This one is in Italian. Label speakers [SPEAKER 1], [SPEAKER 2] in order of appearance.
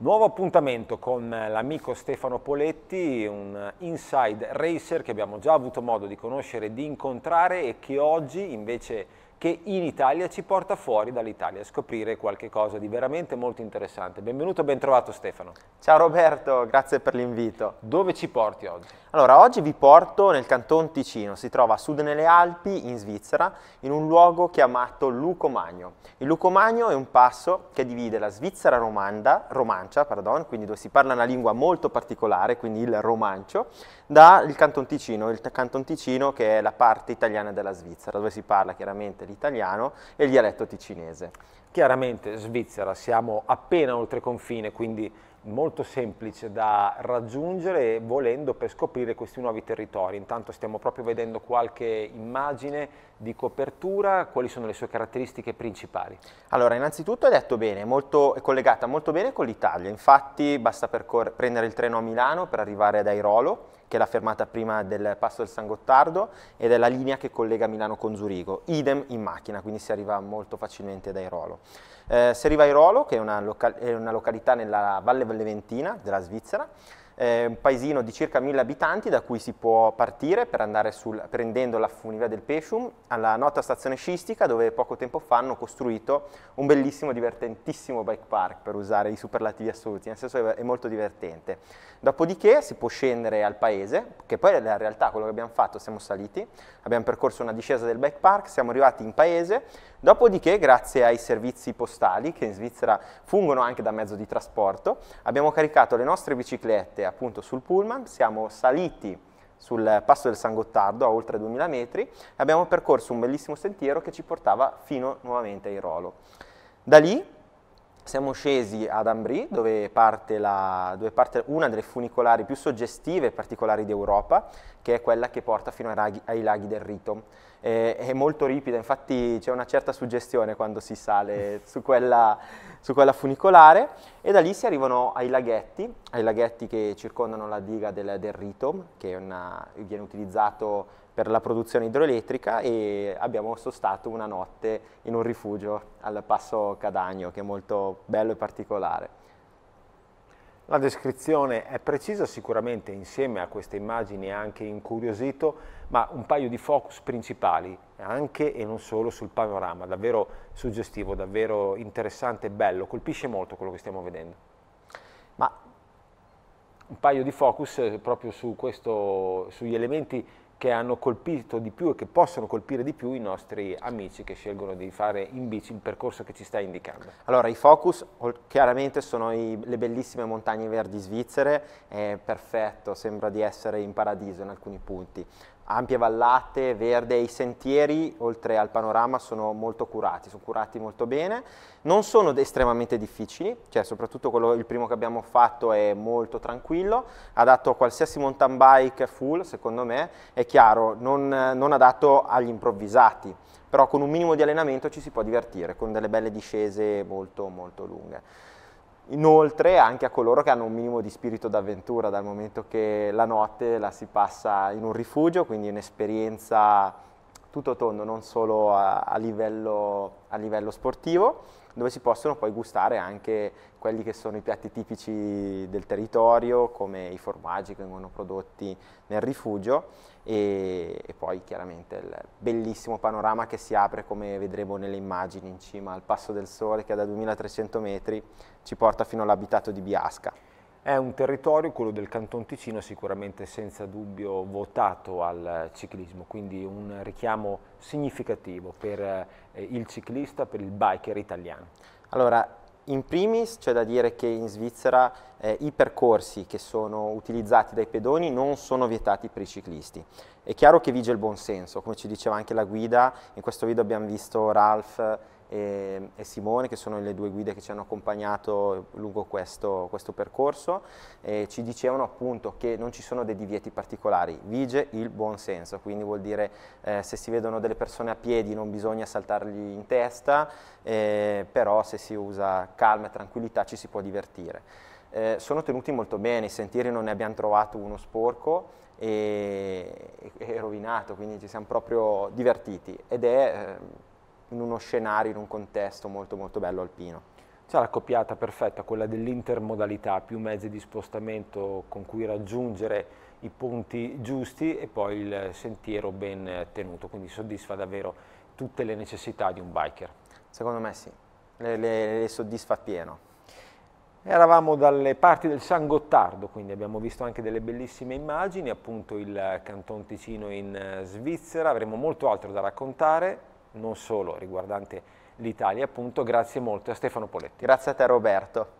[SPEAKER 1] Nuovo appuntamento con l'amico Stefano Poletti, un inside racer che abbiamo già avuto modo di conoscere e di incontrare e che oggi invece che in Italia ci porta fuori dall'Italia a scoprire qualche cosa di veramente molto interessante. Benvenuto, ben trovato Stefano. Ciao Roberto, grazie per l'invito. Dove ci porti oggi?
[SPEAKER 2] Allora, oggi vi porto nel Canton Ticino, si trova a sud nelle Alpi, in Svizzera, in un luogo chiamato Lucomagno. Il Lucomagno è un passo che divide la Svizzera romanda, romancia, pardon, quindi dove si parla una lingua molto particolare, quindi il romancio, dal Canton Ticino, il Canton Ticino che è la parte italiana della Svizzera, dove si parla chiaramente
[SPEAKER 1] l'italiano e il dialetto ticinese. Chiaramente Svizzera, siamo appena oltre confine, quindi molto semplice da raggiungere volendo per scoprire questi nuovi territori. Intanto stiamo proprio vedendo qualche immagine di copertura, quali sono le sue caratteristiche principali? Allora, innanzitutto è detto bene, molto, è collegata
[SPEAKER 2] molto bene con l'Italia, infatti basta prendere il treno a Milano per arrivare ad Airolo, che è la fermata prima del passo del San Gottardo ed è la linea che collega Milano con Zurigo, idem in macchina, quindi si arriva molto facilmente da Irolo. Eh, si arriva a Irolo, che è una, local è una località nella Valle Leventina della Svizzera, è un paesino di circa 1000 abitanti da cui si può partire per andare sul, prendendo la funivia del Pescium alla nota stazione sciistica dove poco tempo fa hanno costruito un bellissimo, divertentissimo bike park per usare i superlativi assoluti, nel senso che è molto divertente. Dopodiché si può scendere al paese, che poi è la realtà, quello che abbiamo fatto, siamo saliti, abbiamo percorso una discesa del bike park, siamo arrivati in paese, dopodiché grazie ai servizi postali che in Svizzera fungono anche da mezzo di trasporto, abbiamo caricato le nostre biciclette appunto sul pullman, siamo saliti sul passo del San Gottardo a oltre 2000 metri e abbiamo percorso un bellissimo sentiero che ci portava fino nuovamente ai Rolo. Da lì siamo scesi ad Ambrì, dove parte, la, dove parte, una delle funicolari più suggestive e particolari d'Europa, che è quella che porta fino ai, raghi, ai laghi del Rito è, è molto ripida, infatti c'è una certa suggestione quando si sale su quella, su quella funicolare e da lì si arrivano ai laghetti, ai laghetti che circondano la diga del, del Ritom, che una, viene utilizzato per la produzione idroelettrica e abbiamo sostato una notte in un rifugio al Passo Cadagno, che è molto bello e particolare.
[SPEAKER 1] La descrizione è precisa sicuramente insieme a queste immagini è anche incuriosito, ma un paio di focus principali anche e non solo sul panorama, davvero suggestivo, davvero interessante e bello, colpisce molto quello che stiamo vedendo. Ma un paio di focus proprio su questo, sugli elementi che hanno colpito di più e che possono colpire di più i nostri amici che scelgono di fare in bici il percorso che ci stai indicando? Allora, i focus chiaramente
[SPEAKER 2] sono i, le bellissime montagne verdi svizzere, è perfetto, sembra di essere in paradiso in alcuni punti, ampie vallate, verde, i sentieri oltre al panorama sono molto curati, sono curati molto bene, non sono estremamente difficili, cioè soprattutto quello, il primo che abbiamo fatto è molto tranquillo, adatto a qualsiasi mountain bike full secondo me, è chiaro, non, non adatto agli improvvisati, però con un minimo di allenamento ci si può divertire con delle belle discese molto molto lunghe. Inoltre anche a coloro che hanno un minimo di spirito d'avventura, dal momento che la notte la si passa in un rifugio, quindi un'esperienza tutto tondo, non solo a, a, livello, a, livello, sportivo, dove si possono poi gustare anche quelli che sono i piatti tipici del territorio, come i formaggi che vengono prodotti nel rifugio e, e poi chiaramente il bellissimo panorama che si apre, come vedremo nelle immagini, in cima al Passo del Sole che da 2300 metri ci porta
[SPEAKER 1] fino all'abitato di Biasca. È un territorio, quello del Canton Ticino, sicuramente senza dubbio votato al ciclismo, quindi un richiamo significativo per eh, il ciclista, per il biker italiano. Allora, in primis c'è da
[SPEAKER 2] dire che in Svizzera eh, i percorsi che sono utilizzati dai pedoni non sono vietati per i ciclisti. È chiaro che vige il buon senso, come ci diceva anche la guida, in questo video abbiamo visto Ralph e, e, Simone che sono le due guide che ci hanno accompagnato lungo questo, questo percorso eh, ci dicevano appunto che non ci sono dei divieti particolari, vige il buon senso, quindi vuol dire eh, se si vedono delle persone a piedi non bisogna saltargli in testa, eh, però se si usa calma e tranquillità ci si può divertire. Eh, sono tenuti molto bene, i sentieri non ne abbiamo trovato uno sporco e, e, e rovinato, quindi ci siamo proprio divertiti ed è... Eh,
[SPEAKER 1] in uno scenario, in un contesto molto molto bello alpino. C'è la copiata perfetta, quella dell'intermodalità, più mezzi di spostamento con cui raggiungere i punti giusti e poi il sentiero ben tenuto, quindi soddisfa davvero tutte le necessità di un biker. Secondo me sì, le, le, le soddisfa pieno. Eravamo dalle parti del San Gottardo, quindi abbiamo visto anche delle bellissime immagini, appunto il Canton Ticino in eh, Svizzera, avremo molto altro da raccontare, non solo riguardante l'Italia, appunto, grazie molto a Stefano Poletti. Grazie a te Roberto.